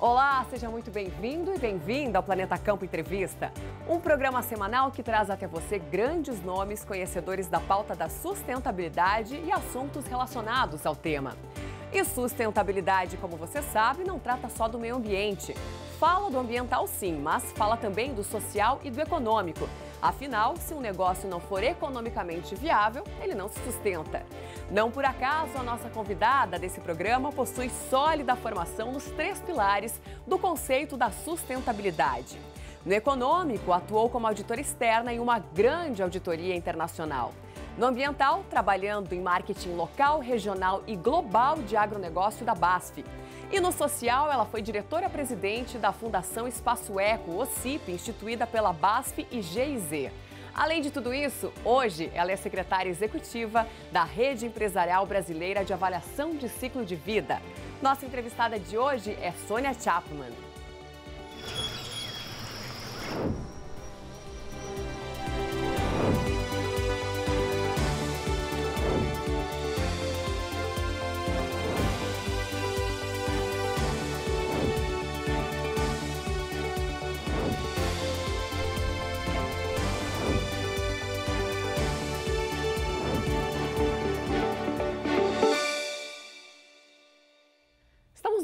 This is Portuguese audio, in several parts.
Olá, seja muito bem-vindo e bem-vinda ao Planeta Campo Entrevista, um programa semanal que traz até você grandes nomes conhecedores da pauta da sustentabilidade e assuntos relacionados ao tema. E sustentabilidade, como você sabe, não trata só do meio ambiente. Fala do ambiental sim, mas fala também do social e do econômico. Afinal, se um negócio não for economicamente viável, ele não se sustenta. Não por acaso, a nossa convidada desse programa possui sólida formação nos três pilares do conceito da sustentabilidade. No econômico, atuou como auditora externa em uma grande auditoria internacional. No ambiental, trabalhando em marketing local, regional e global de agronegócio da BASF. E no social, ela foi diretora-presidente da Fundação Espaço Eco, OCIP, instituída pela BASF e GIZ. Além de tudo isso, hoje ela é secretária executiva da Rede Empresarial Brasileira de Avaliação de Ciclo de Vida. Nossa entrevistada de hoje é Sônia Chapman.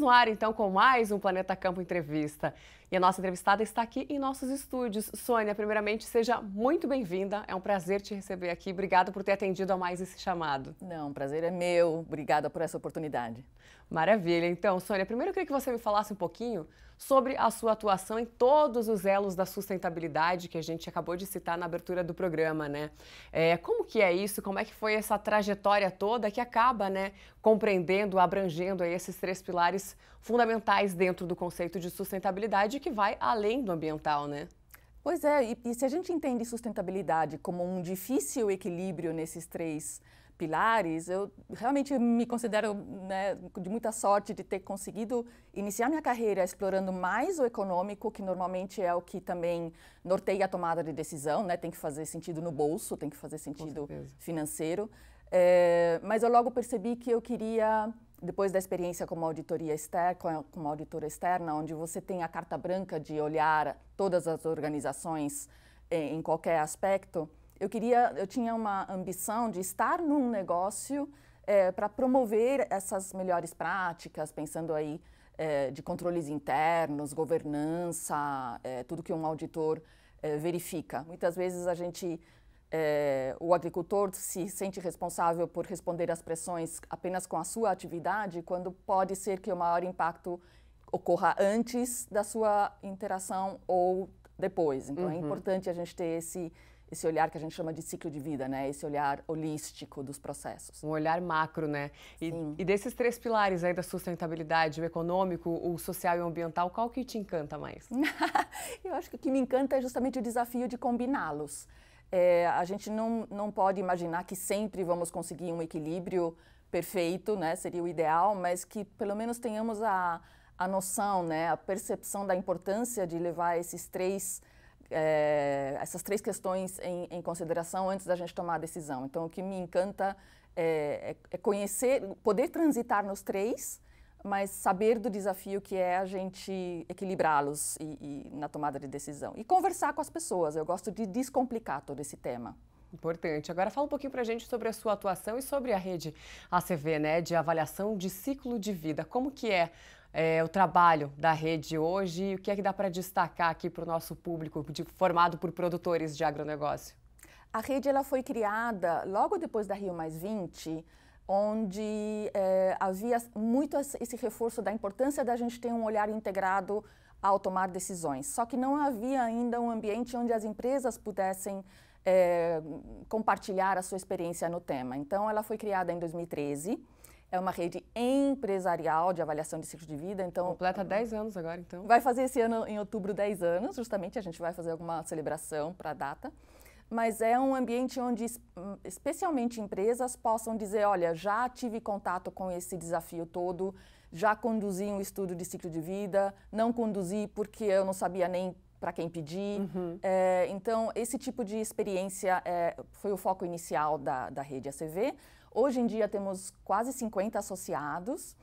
no ar então com mais um Planeta Campo Entrevista. E a nossa entrevistada está aqui em nossos estúdios. Sônia, primeiramente, seja muito bem-vinda. É um prazer te receber aqui. Obrigada por ter atendido a mais esse chamado. Não, o prazer é meu. Obrigada por essa oportunidade. Maravilha. Então, Sônia, primeiro eu queria que você me falasse um pouquinho sobre a sua atuação em todos os elos da sustentabilidade que a gente acabou de citar na abertura do programa, né? É, como que é isso? Como é que foi essa trajetória toda que acaba, né, compreendendo, abrangendo aí esses três pilares fundamentais dentro do conceito de sustentabilidade que vai além do ambiental, né? Pois é, e, e se a gente entende sustentabilidade como um difícil equilíbrio nesses três pilares, eu realmente me considero né, de muita sorte de ter conseguido iniciar minha carreira explorando mais o econômico, que normalmente é o que também norteia a tomada de decisão, né? tem que fazer sentido no bolso, tem que fazer sentido financeiro. É, mas eu logo percebi que eu queria depois da experiência como auditoria externa, como auditora externa, onde você tem a carta branca de olhar todas as organizações em, eh, em qualquer aspecto, eu queria, eu tinha uma ambição de estar num negócio é, eh, para promover essas melhores práticas, pensando aí é, de controles internos, governança, é, tudo que um auditor verifica. Muitas vezes a gente é, o agricultor se sente responsável por responder às pressões apenas com a sua atividade, quando pode ser que o maior impacto ocorra antes da sua interação ou depois. Então é uhum. é importante a gente ter esse esse olhar que a gente chama de ciclo de vida, né? Esse olhar holístico dos processos. Um olhar macro, né? E, e, desses três pilares aí da sustentabilidade, o econômico, o social e o ambiental, qual que te encanta mais? Eu acho que o que me encanta é justamente o desafio de combiná-los. É, a gente não, não pode imaginar que sempre vamos conseguir um equilíbrio perfeito, né? Seria o ideal, mas que pelo menos tenhamos a, a noção, né? A percepção da importância de levar esses três é, essas três questões em, em, consideração antes da gente tomar a decisão. Então, o que me encanta é, é, é conhecer, poder transitar nos três mas saber do desafio que é a gente equilibrá-los e, e, na tomada de decisão. E conversar com as pessoas, eu gosto de descomplicar todo esse tema. Importante. Agora fala um pouquinho para a gente sobre a sua atuação e sobre a rede ACV, né, de avaliação de ciclo de vida. Como que é, é o trabalho da rede hoje e o que é que dá para destacar aqui para o nosso público de, formado por produtores de agronegócio? A rede ela foi criada logo depois da Rio Mais 20, onde eh, havia muito esse reforço da importância da gente ter um olhar integrado ao tomar decisões. Só que não havia ainda um ambiente onde as empresas pudessem eh, compartilhar a sua experiência no tema. Então, ela foi criada em 2013. É uma rede empresarial de avaliação de ciclo de vida, então... Completa 10 anos agora, então. Vai fazer esse ano, em outubro, 10 anos. Justamente, a gente vai fazer alguma celebração para a data mas é um ambiente onde, hum, especialmente empresas, possam dizer: olha, já tive contato com esse desafio todo, já conduzi um estudo de ciclo de vida, não conduzi porque eu não sabia nem para quem pedir. Uhum. É, então, esse tipo de experiência é, foi o foco inicial da, da rede ACV. Hoje em dia, temos quase 50 associados.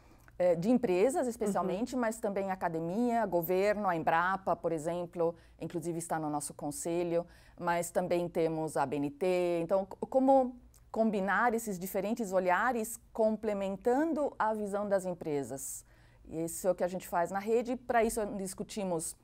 É, de empresas especialmente, uhum. mas também academia, governo, a Embrapa, por exemplo, inclusive está no nosso conselho, mas também temos a BNT. Então, como combinar esses diferentes olhares complementando a visão das empresas? E isso é o que a gente faz na rede. Para isso, discutimos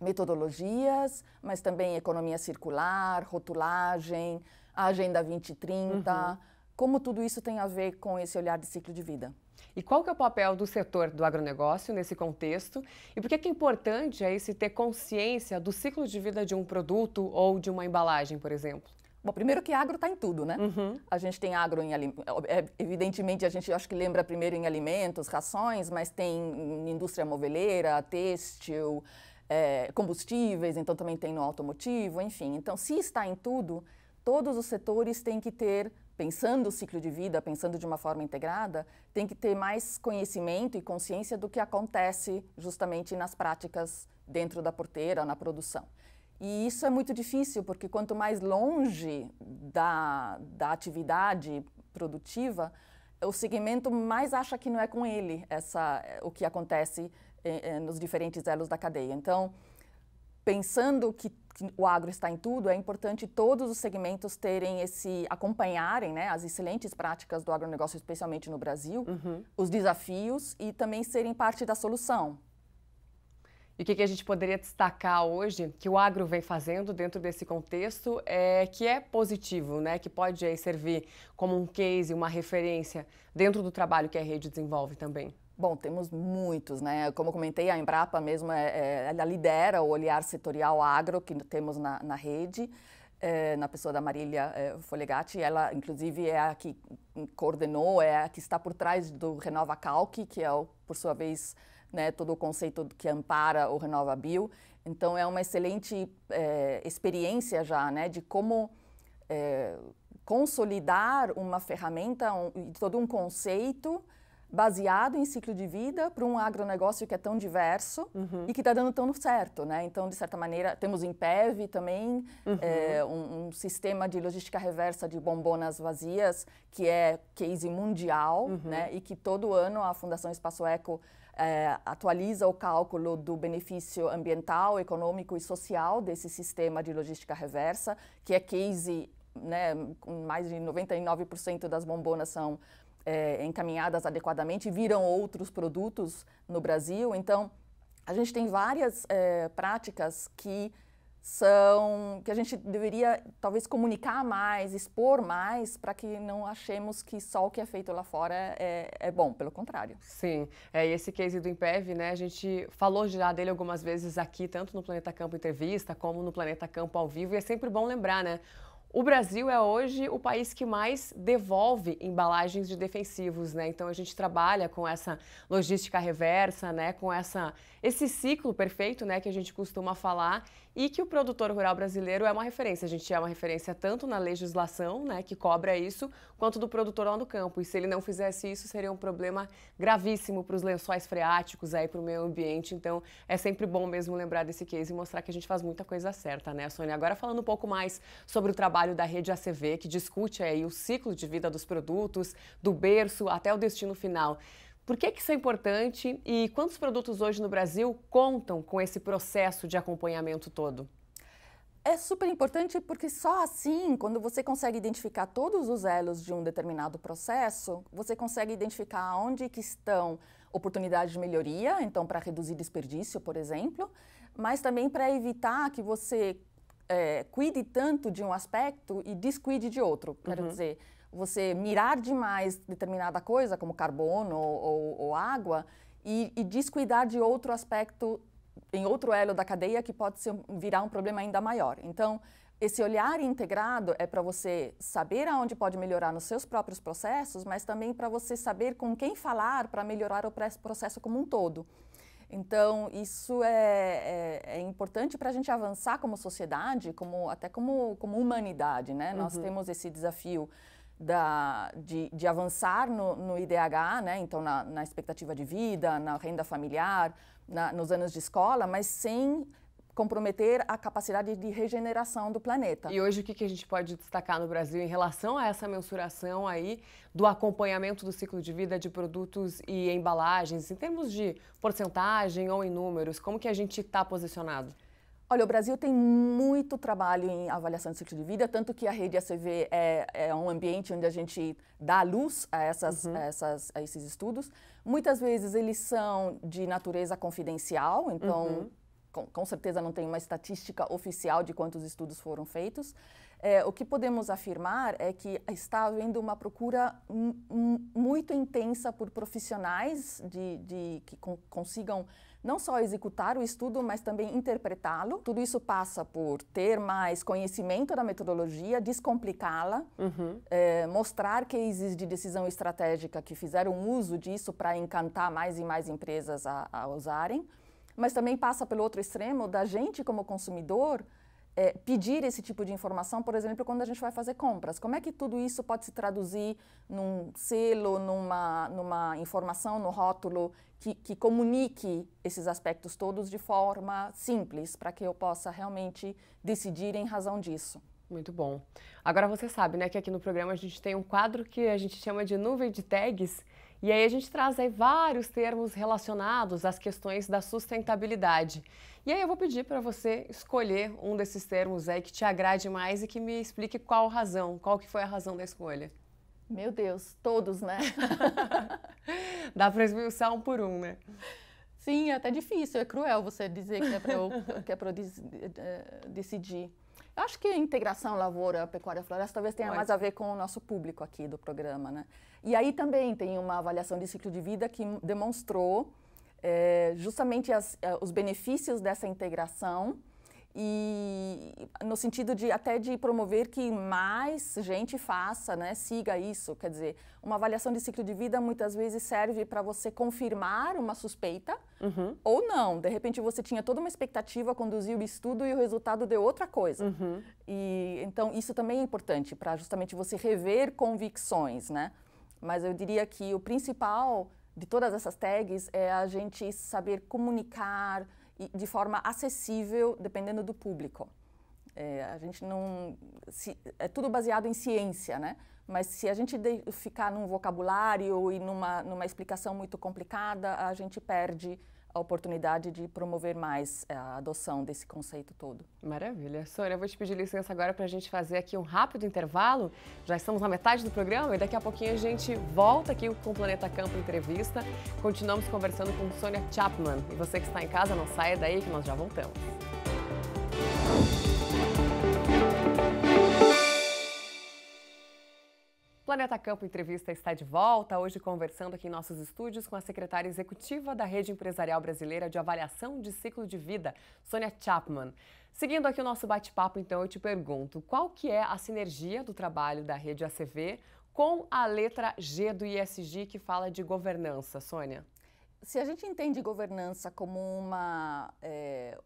metodologias, mas também economia circular, rotulagem, a Agenda 2030. Uhum. Como tudo isso tem a ver com esse olhar de ciclo de vida? E qual que é o papel do setor do agronegócio nesse contexto? E por que é importante aí se ter consciência do ciclo de vida de um produto ou de uma embalagem, por exemplo? Bom, primeiro que agro está em tudo, né? Uhum. A gente tem agro em é, evidentemente a gente acho que lembra primeiro em alimentos, rações, mas tem indústria moveleira, têxtil, é, combustíveis, então também tem no automotivo, enfim. Então, se está em tudo, todos os setores têm que ter pensando o ciclo de vida, pensando de uma forma integrada, tem que ter mais conhecimento e consciência do que acontece justamente nas práticas dentro da porteira, na produção. E isso é muito difícil, porque quanto mais longe da, da atividade produtiva, o segmento mais acha que não é com ele essa, o que acontece eh, eh nos diferentes elos da cadeia. Então, pensando que o agro está em tudo, é importante todos os segmentos terem esse acompanharem, né, as excelentes práticas do agronegócio, especialmente no Brasil, uhum. os desafios e também serem parte da solução. E o que, que, a gente poderia destacar hoje que o agro vem fazendo dentro desse contexto é que é positivo, né? Que pode aí, servir como um case, uma referência dentro do trabalho que a rede desenvolve também. Bom, temos muitos, né? Como comentei, a Embrapa mesmo, é, é, ela lidera o olhar setorial agro que temos na, na rede, é, na pessoa da Marília é, Folegatti. Ela, inclusive, é a que coordenou, é a que está por trás do Renova Calc, que é, o, por sua vez, né, todo o conceito que ampara o Renova Bio. Então, é uma excelente é, experiência já, né, de como é, consolidar uma ferramenta e todo um conceito baseado em ciclo de vida para um agronegócio que é tão diverso uhum. e que está dando tão certo, né? Então, de certa maneira, temos o Impev também, uhum. é, um, um, sistema de logística reversa de bombonas vazias, que é case mundial, uhum. né? E que todo ano a Fundação Espaço Eco é, atualiza o cálculo do benefício ambiental, econômico e social desse sistema de logística reversa, que é case né, mais de 99% das bombonas são é, encaminhadas adequadamente, viram outros produtos no Brasil. Então, a gente tem várias é, práticas que são que a gente deveria talvez comunicar mais, expor mais, para que não achemos que só o que é feito lá fora é, é bom, pelo contrário. Sim, é, esse case do Impev, né, a gente falou já dele algumas vezes aqui, tanto no Planeta Campo Entrevista, como no Planeta Campo ao vivo, e é sempre bom lembrar, né, o Brasil é hoje o país que mais devolve embalagens de defensivos, né? Então a gente trabalha com essa logística reversa, né? Com essa esse ciclo perfeito, né? Que a gente costuma falar e que o produtor rural brasileiro é uma referência. A gente é uma referência tanto na legislação, né, que cobra isso, quanto do produtor lá no campo. E se ele não fizesse isso, seria um problema gravíssimo para os lençóis freáticos, aí para o meio ambiente. Então, é sempre bom mesmo lembrar desse case e mostrar que a gente faz muita coisa certa, né, Sônia? Agora falando um pouco mais sobre o trabalho da rede ACV, que discute aí o ciclo de vida dos produtos, do berço até o destino final. Por que, que isso é importante e quantos produtos hoje no Brasil contam com esse processo de acompanhamento todo? É super importante porque só assim, quando você consegue identificar todos os elos de um determinado processo, você consegue identificar onde que estão oportunidades de melhoria, então para reduzir desperdício, por exemplo, mas também para evitar que você é, cuide tanto de um aspecto e descuide de outro. Quero uhum. dizer, você mirar demais determinada coisa, como carbono ou, ou, água, e, e, descuidar de outro aspecto em outro elo da cadeia que pode ser, virar um problema ainda maior. Então, esse olhar integrado é para você saber aonde pode melhorar nos seus próprios processos, mas também para você saber com quem falar para melhorar o processo como um todo. Então, isso é, é, é importante para a gente avançar como sociedade, como, até como, como humanidade. Né? Uhum. Nós temos esse desafio da, de, de avançar no, no IDH, né? então na, na expectativa de vida, na renda familiar, na, nos anos de escola, mas sem comprometer a capacidade de regeneração do planeta. E hoje o que a gente pode destacar no Brasil em relação a essa mensuração aí do acompanhamento do ciclo de vida de produtos e embalagens, em termos de porcentagem ou em números, como que a gente está posicionado? Olha, o Brasil tem muito trabalho em avaliação de ciclo de vida, tanto que a rede ACV é, é um ambiente onde a gente dá luz a, essas, uhum. a, essas, a esses estudos. Muitas vezes eles são de natureza confidencial, então uhum com, com certeza não tem uma estatística oficial de quantos estudos foram feitos, é, o que podemos afirmar é que está havendo uma procura muito intensa por profissionais de, de que con consigam não só executar o estudo, mas também interpretá-lo. Tudo isso passa por ter mais conhecimento da metodologia, descomplicá-la, uhum. é, mostrar cases de decisão estratégica que fizeram uso disso para encantar mais e mais empresas a, a usarem mas também passa pelo outro extremo da gente como consumidor é, pedir esse tipo de informação, por exemplo, quando a gente vai fazer compras. Como é que tudo isso pode se traduzir num selo, numa, numa informação, no rótulo que, que comunique esses aspectos todos de forma simples, para que eu possa realmente decidir em razão disso? Muito bom. Agora você sabe, né, que aqui no programa a gente tem um quadro que a gente chama de nuvem de tags, e aí a gente traz aí vários termos relacionados às questões da sustentabilidade. E aí eu vou pedir para você escolher um desses termos aí que te agrade mais e que me explique qual razão, qual que foi a razão da escolha. Meu Deus, todos, né? Dá para esmiuçar um por um, né? Sim, é até difícil, é cruel você dizer que é para eu, que é eu eh, eh, decidir. Eu acho que a integração lavoura, pecuária, floresta talvez tenha mais a ver com o nosso público aqui do programa, né? E aí também tem uma avaliação de ciclo de vida que demonstrou é, justamente as, eh, os benefícios dessa integração e no sentido de até de promover que mais gente faça, né, siga isso, quer dizer, uma avaliação de ciclo de vida muitas vezes serve para você confirmar uma suspeita uhum. ou não. De repente você tinha toda uma expectativa, conduziu o estudo e o resultado deu outra coisa. Uhum. E então isso também é importante para justamente você rever convicções, né? Mas eu diria que o principal de todas essas tags é a gente saber comunicar, de forma acessível, dependendo do público. É, a gente não. Se, é tudo baseado em ciência, né? Mas se a gente de, ficar num vocabulário e numa, numa explicação muito complicada, a gente perde a oportunidade de promover mais eh, a adoção desse conceito todo. Maravilha. Sônia, eu vou te pedir licença agora para a gente fazer aqui um rápido intervalo. Já estamos na metade do programa e daqui a pouquinho a gente volta aqui com o Planeta Campo Entrevista. Continuamos conversando com Sônia Chapman. E você que está em casa, não saia daí que nós já voltamos. Planeta Campo Entrevista está de volta, hoje conversando aqui em nossos estúdios com a secretária executiva da Rede Empresarial Brasileira de Avaliação de Ciclo de Vida, Sônia Chapman. Seguindo aqui o nosso bate-papo, então, eu te pergunto, qual que é a sinergia do trabalho da Rede ACV com a letra G do ISG, que fala de governança, Sônia? Se a gente entende governança como uma... É,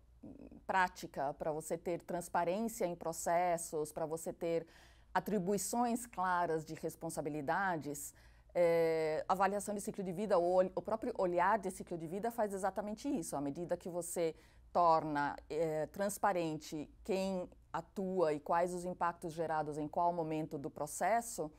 prática para você ter transparência em processos, para você ter atribuições claras de responsabilidades, é, avaliação de ciclo de vida, ou o próprio olhar de ciclo de vida faz exatamente isso. À medida que você torna é, transparente quem atua e quais os impactos gerados em qual momento do processo,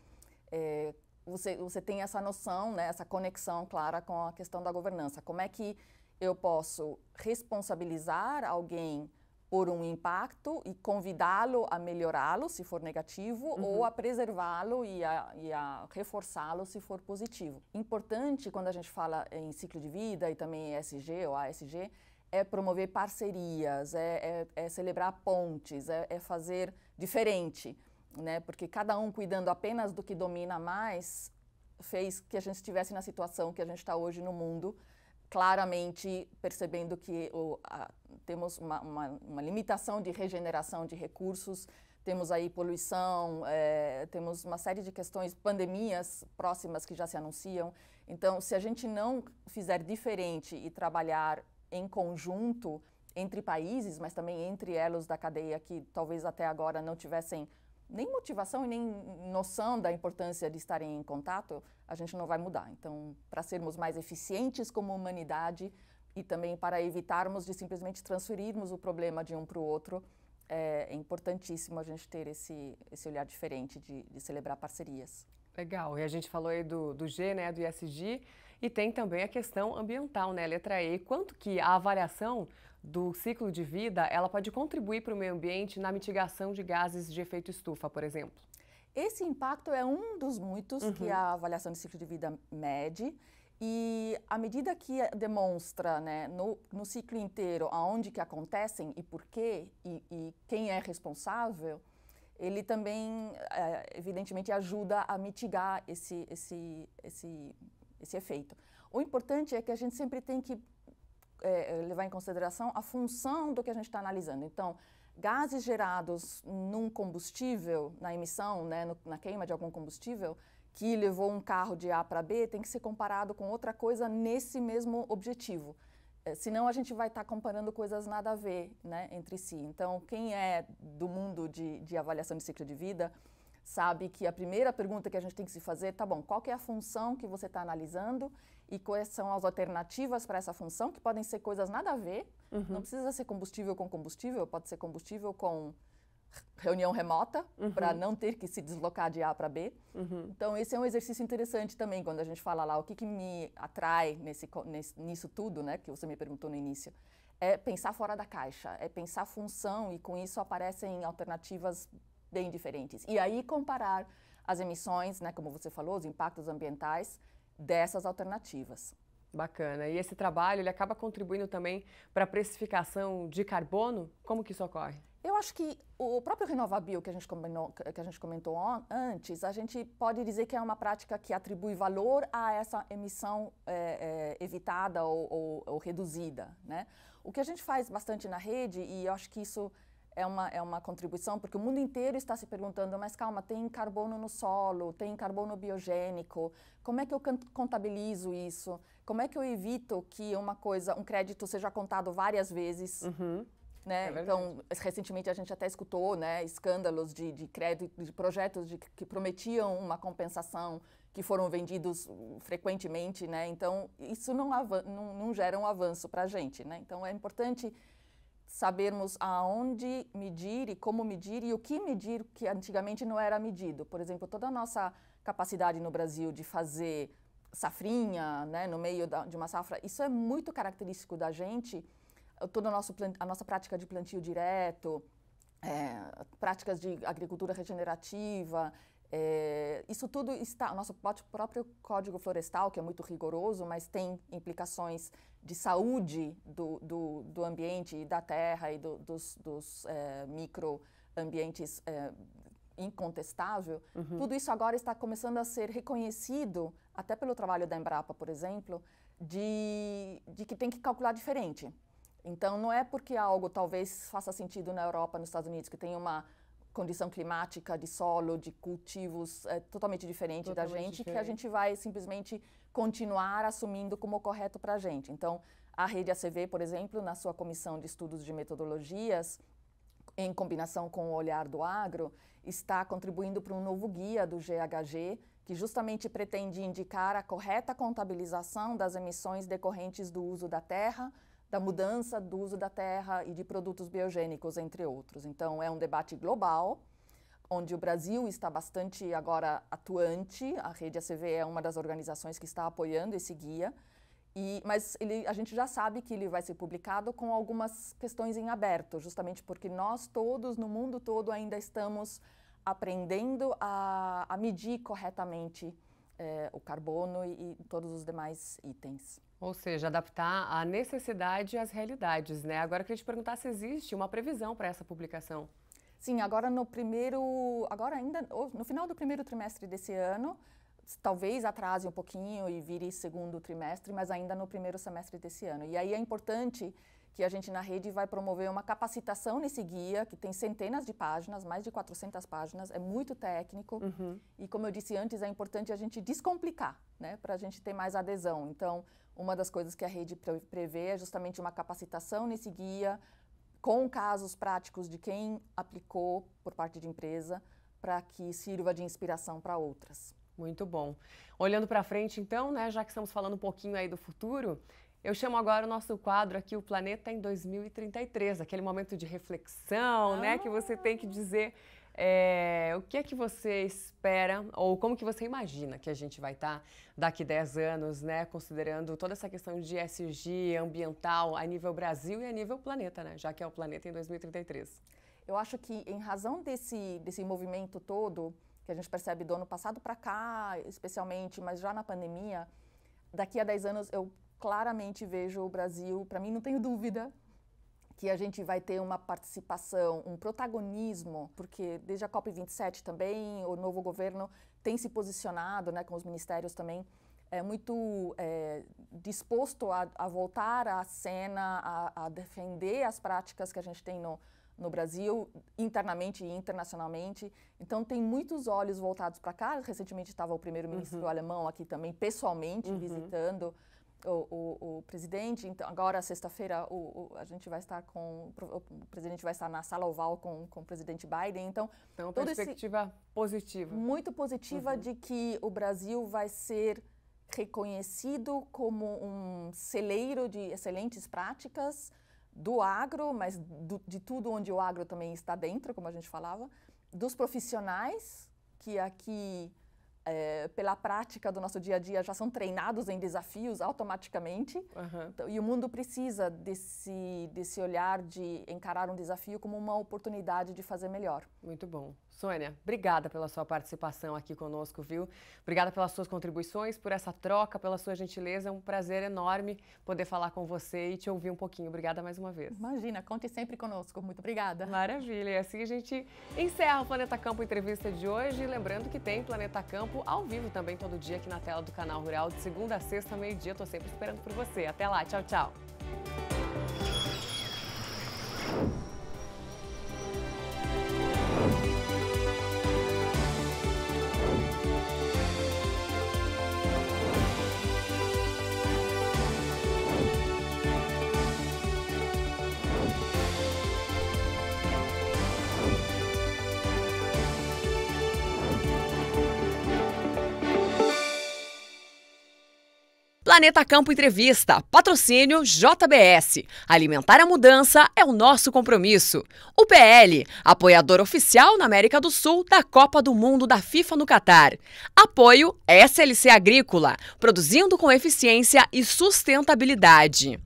é, você, você tem essa noção, né, essa conexão clara com a questão da governança. Como é que eu posso responsabilizar alguém por um impacto e convidá-lo a melhorá-lo se for negativo uhum. ou a preservá-lo e a, a reforçá-lo se for positivo. Importante quando a gente fala em ciclo de vida e também ESG ou ASG é promover parcerias, é, é, é celebrar pontes, é, é fazer diferente, né? Porque cada um cuidando apenas do que domina mais fez que a gente estivesse na situação que a gente está hoje no mundo claramente percebendo que o, a, temos uma, uma, uma, limitação de regeneração de recursos, temos aí poluição, é, temos uma série de questões, pandemias próximas que já se anunciam. Então, se a gente não fizer diferente e trabalhar em conjunto entre países, mas também entre elos da cadeia que talvez até agora não tivessem nem motivação e nem noção da importância de estarem em contato, a gente não vai mudar. Então, para sermos mais eficientes como humanidade e também para evitarmos de simplesmente transferirmos o problema de um para o outro, é, é importantíssimo a gente ter esse, esse olhar diferente de, de celebrar parcerias. Legal, e a gente falou aí do, do G, né, do ISG, e tem também a questão ambiental, né, letra E. Quanto que a avaliação do ciclo de vida, ela pode contribuir para o meio ambiente na mitigação de gases de efeito estufa, por exemplo? Esse impacto é um dos muitos uhum. que a avaliação de ciclo de vida mede. E à medida que demonstra né, no, no ciclo inteiro aonde que acontecem e por quê e, e quem é responsável, ele também, é, evidentemente, ajuda a mitigar esse, esse, esse, esse efeito. O importante é que a gente sempre tem que é, é, levar em consideração a função do que a gente está analisando. Então, gases gerados num combustível, na emissão, né, no, na queima de algum combustível, que levou um carro de A para B, tem que ser comparado com outra coisa nesse mesmo objetivo. É, senão a gente vai estar tá comparando coisas nada a ver né, entre si. Então, quem é do mundo de, de avaliação de ciclo de vida sabe que a primeira pergunta que a gente tem que se fazer, tá bom, qual é a função que você está analisando e quais são as alternativas para essa função, que podem ser coisas nada a ver. Uhum. Não precisa ser combustível com combustível, pode ser combustível com reunião remota, uhum. para não ter que se deslocar de A para B. Uhum. Então, esse é um exercício interessante também, quando a gente fala lá o que, que me atrai nesse, nesse, nisso tudo, né, que você me perguntou no início. É pensar fora da caixa, é pensar função e com isso aparecem alternativas bem diferentes. E aí comparar as emissões, né, como você falou, os impactos ambientais, dessas alternativas. Bacana. E esse trabalho ele acaba contribuindo também para a precificação de carbono? Como que isso ocorre? Eu acho que o próprio renovável que a, gente combinou, que a gente comentou antes, a gente pode dizer que é uma prática que atribui valor a essa emissão é, é, evitada ou, ou, ou reduzida. Né? O que a gente faz bastante na rede, e eu acho que isso é uma, é uma contribuição, porque o mundo inteiro está se perguntando, mas calma, tem carbono no solo, tem carbono biogênico, como é que eu contabilizo isso? Como é que eu evito que uma coisa, um crédito seja contado várias vezes? Uhum. Né? É então, recentemente a gente até escutou né, escândalos de, de crédito, de projetos de, que prometiam uma compensação que foram vendidos frequentemente, né? Então, isso não, não, não gera um avanço para a gente, né? Então, é importante sabermos aonde medir e como medir e o que medir que antigamente não era medido. Por exemplo, toda a nossa capacidade no Brasil de fazer safrinha, né, no meio da, de uma safra, isso é muito característico da gente. Eh, toda a, a nossa prática de plantio direto, é, práticas de agricultura regenerativa, é, isso tudo está, nosso próprio código florestal, que é muito rigoroso, mas tem implicações de saúde do, do, do ambiente e da terra e do, dos, dos é, microambientes é, incontestável. Uhum. Tudo isso agora está começando a ser reconhecido, até pelo trabalho da Embrapa, por exemplo, de, de que tem que calcular diferente. Então, não é porque algo talvez faça sentido na Europa, nos Estados Unidos, que tem uma condição climática, de solo, de cultivos é, totalmente diferente totalmente da gente, diferente. que a gente vai simplesmente continuar assumindo como correto para a gente. Então, a rede ACV, por exemplo, na sua comissão de estudos de metodologias, em combinação com o olhar do agro, está contribuindo para um novo guia do GHG, que justamente pretende indicar a correta contabilização das emissões decorrentes do uso da terra da mudança do uso da terra e de produtos biogênicos, entre outros. Então, é um debate global, onde o Brasil está bastante agora atuante. A rede ACV é uma das organizações que está apoiando esse guia. E, mas ele, a gente já sabe que ele vai ser publicado com algumas questões em aberto, justamente porque nós todos, no mundo todo, ainda estamos aprendendo a, a medir corretamente eh, o carbono e, e todos os demais itens. Ou seja, adaptar a necessidade às realidades, né? Agora eu queria te perguntar se existe uma previsão para essa publicação. Sim, agora no primeiro, agora ainda no final do primeiro trimestre desse ano, talvez atrase um pouquinho e vire segundo trimestre, mas ainda no primeiro semestre desse ano. E aí é importante que a gente na rede vai promover uma capacitação nesse guia, que tem centenas de páginas, mais de 400 páginas, é muito técnico. Uhum. E como eu disse antes, é importante a gente descomplicar, né, para a gente ter mais adesão. Então, uma das coisas que a rede prevê é justamente uma capacitação nesse guia com casos práticos de quem aplicou por parte de empresa para que sirva de inspiração para outras. Muito bom. Olhando para frente, então, né, já que estamos falando um pouquinho aí do futuro, eu chamo agora o nosso quadro aqui, o Planeta em 2033, aquele momento de reflexão, ah. né, que você ah! tem que dizer é, o que é que você espera ou como que você imagina que a gente vai estar tá daqui 10 anos, né, considerando toda essa questão de ESG ambiental a nível Brasil e a nível planeta, né, já que é o planeta em 2033? Eu acho que em razão desse desse movimento todo que a gente percebe do ano passado para cá, especialmente, mas já na pandemia, daqui a 10 anos eu claramente vejo o Brasil, para mim não tenho dúvida, que a gente vai ter uma participação, um protagonismo, porque desde a COP27 também, o novo governo tem se posicionado, né, com os ministérios também, é muito é, disposto a, a, voltar à cena, a, a, defender as práticas que a gente tem no, no Brasil, internamente e internacionalmente. Então, tem muitos olhos voltados para cá. Recentemente estava o primeiro-ministro uhum. alemão aqui também, pessoalmente, uhum. visitando o, o, o, presidente, então agora sexta-feira o, o, a gente vai estar com o presidente vai estar na sala oval com, com o presidente Biden, então então perspectiva esse, positiva muito positiva uhum. de que o Brasil vai ser reconhecido como um celeiro de excelentes práticas do agro, mas do, de tudo onde o agro também está dentro, como a gente falava, dos profissionais que aqui é, pela prática do nosso dia a dia, já são treinados em desafios automaticamente. Uhum. E o mundo precisa desse, desse olhar de encarar um desafio como uma oportunidade de fazer melhor. Muito bom. Sônia, obrigada pela sua participação aqui conosco, viu? Obrigada pelas suas contribuições, por essa troca, pela sua gentileza. É um prazer enorme poder falar com você e te ouvir um pouquinho. Obrigada mais uma vez. Imagina, conte sempre conosco. Muito obrigada. Maravilha. E assim a gente encerra o Planeta Campo Entrevista de hoje. Lembrando que tem Planeta Campo ao vivo também todo dia aqui na tela do Canal Rural, de segunda a sexta, meio-dia. Estou sempre esperando por você. Até lá. Tchau, tchau. Planeta Campo Entrevista, patrocínio JBS. Alimentar a mudança é o nosso compromisso. O PL, apoiador oficial na América do Sul da Copa do Mundo da FIFA no Catar. Apoio SLC Agrícola, produzindo com eficiência e sustentabilidade.